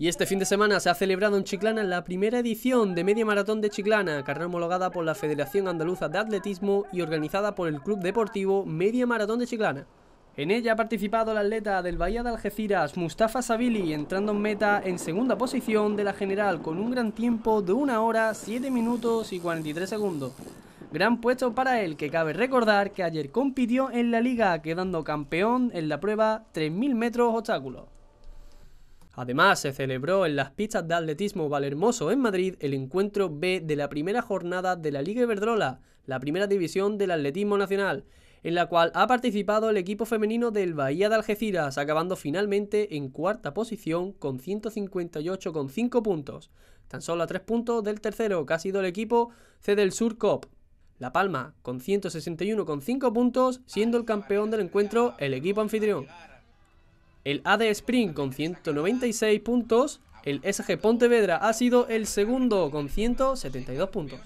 Y este fin de semana se ha celebrado en Chiclana la primera edición de Media Maratón de Chiclana, carrera homologada por la Federación Andaluza de Atletismo y organizada por el Club Deportivo Media Maratón de Chiclana. En ella ha participado el atleta del Bahía de Algeciras, Mustafa Sabili, entrando en meta en segunda posición de la general con un gran tiempo de 1 hora, 7 minutos y 43 segundos. Gran puesto para él, que cabe recordar que ayer compitió en la liga, quedando campeón en la prueba 3.000 metros obstáculos. Además, se celebró en las pistas de atletismo Valhermoso en Madrid el encuentro B de la primera jornada de la Liga Verdrola, la primera división del atletismo nacional, en la cual ha participado el equipo femenino del Bahía de Algeciras, acabando finalmente en cuarta posición con 158,5 puntos, tan solo a tres puntos del tercero, que ha sido el equipo C del Sur Cop. La Palma, con 161,5 puntos, siendo el campeón del encuentro el equipo anfitrión el AD Spring con 196 puntos, el SG Pontevedra ha sido el segundo con 172 puntos.